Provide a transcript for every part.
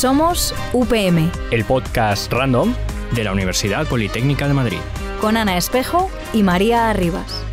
Somos UPM, el podcast random de la Universidad Politécnica de Madrid. Con Ana Espejo y María Arribas.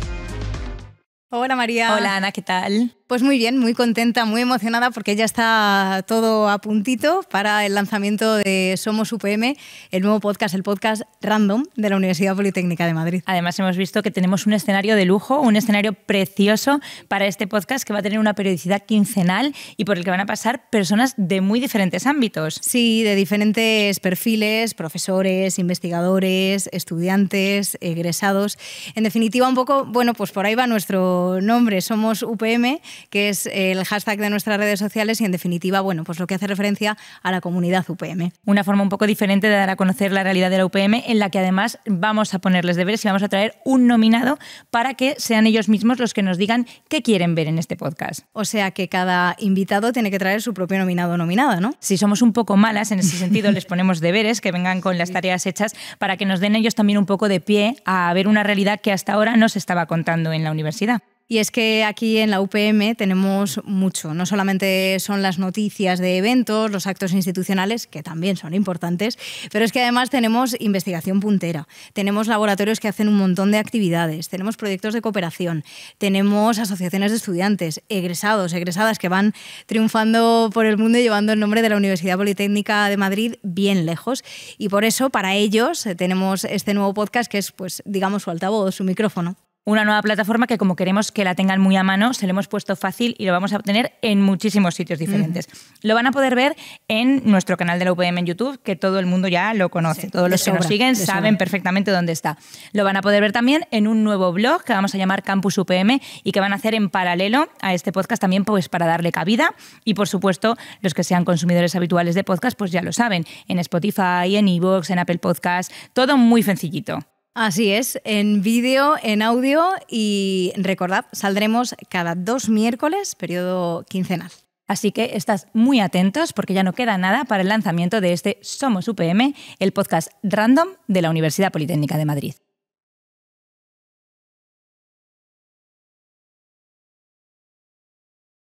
Hola María. Hola Ana, ¿qué tal? Pues muy bien, muy contenta, muy emocionada porque ya está todo a puntito para el lanzamiento de Somos UPM, el nuevo podcast, el podcast Random de la Universidad Politécnica de Madrid. Además hemos visto que tenemos un escenario de lujo, un escenario precioso para este podcast que va a tener una periodicidad quincenal y por el que van a pasar personas de muy diferentes ámbitos. Sí, de diferentes perfiles, profesores, investigadores, estudiantes, egresados. En definitiva, un poco, bueno, pues por ahí va nuestro nombre, Somos UPM que es el hashtag de nuestras redes sociales y en definitiva, bueno, pues lo que hace referencia a la comunidad UPM. Una forma un poco diferente de dar a conocer la realidad de la UPM en la que además vamos a ponerles deberes y vamos a traer un nominado para que sean ellos mismos los que nos digan qué quieren ver en este podcast. O sea que cada invitado tiene que traer su propio nominado o nominada, ¿no? Si somos un poco malas en ese sentido, les ponemos deberes que vengan con las tareas hechas para que nos den ellos también un poco de pie a ver una realidad que hasta ahora no se estaba contando en la universidad. Y es que aquí en la UPM tenemos mucho. No solamente son las noticias de eventos, los actos institucionales, que también son importantes, pero es que además tenemos investigación puntera, tenemos laboratorios que hacen un montón de actividades, tenemos proyectos de cooperación, tenemos asociaciones de estudiantes, egresados, egresadas que van triunfando por el mundo y llevando el nombre de la Universidad Politécnica de Madrid bien lejos. Y por eso, para ellos, tenemos este nuevo podcast que es, pues, digamos, su altavoz, su micrófono una nueva plataforma que como queremos que la tengan muy a mano, se lo hemos puesto fácil y lo vamos a obtener en muchísimos sitios diferentes. Lo van a poder ver en nuestro canal de la UPM en YouTube, que todo el mundo ya lo conoce. Todos los que nos siguen saben perfectamente dónde está. Lo van a poder ver también en un nuevo blog que vamos a llamar Campus UPM y que van a hacer en paralelo a este podcast también pues para darle cabida y por supuesto los que sean consumidores habituales de podcast pues ya lo saben, en Spotify, en iVoox, en Apple Podcast, todo muy sencillito. Así es, en vídeo, en audio y recordad, saldremos cada dos miércoles, periodo quincenal. Así que estás muy atentos porque ya no queda nada para el lanzamiento de este Somos UPM, el podcast random de la Universidad Politécnica de Madrid.